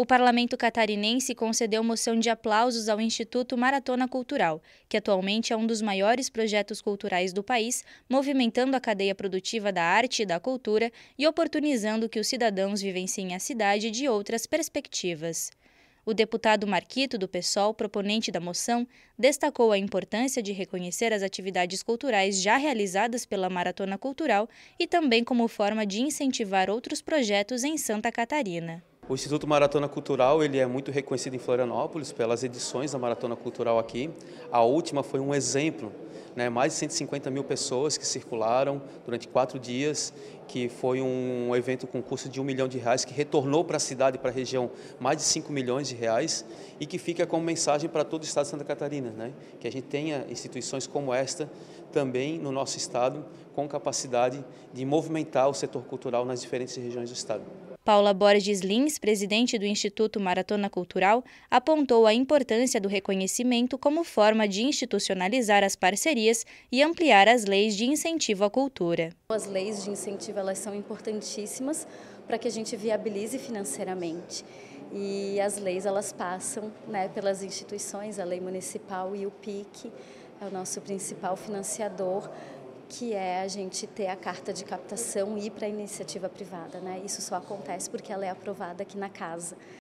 O parlamento catarinense concedeu moção de aplausos ao Instituto Maratona Cultural, que atualmente é um dos maiores projetos culturais do país, movimentando a cadeia produtiva da arte e da cultura e oportunizando que os cidadãos vivenciem a cidade de outras perspectivas. O deputado Marquito, do PSOL, proponente da moção, destacou a importância de reconhecer as atividades culturais já realizadas pela Maratona Cultural e também como forma de incentivar outros projetos em Santa Catarina. O Instituto Maratona Cultural ele é muito reconhecido em Florianópolis pelas edições da Maratona Cultural aqui. A última foi um exemplo, né? mais de 150 mil pessoas que circularam durante quatro dias, que foi um evento com custo de um milhão de reais, que retornou para a cidade, para a região, mais de 5 milhões de reais e que fica como mensagem para todo o estado de Santa Catarina, né? que a gente tenha instituições como esta também no nosso estado, com capacidade de movimentar o setor cultural nas diferentes regiões do estado. Paula Borges Lins, presidente do Instituto Maratona Cultural, apontou a importância do reconhecimento como forma de institucionalizar as parcerias e ampliar as leis de incentivo à cultura. As leis de incentivo elas são importantíssimas para que a gente viabilize financeiramente. E as leis elas passam né, pelas instituições, a lei municipal e o PIC é o nosso principal financiador que é a gente ter a carta de captação e ir para a iniciativa privada. Né? Isso só acontece porque ela é aprovada aqui na casa.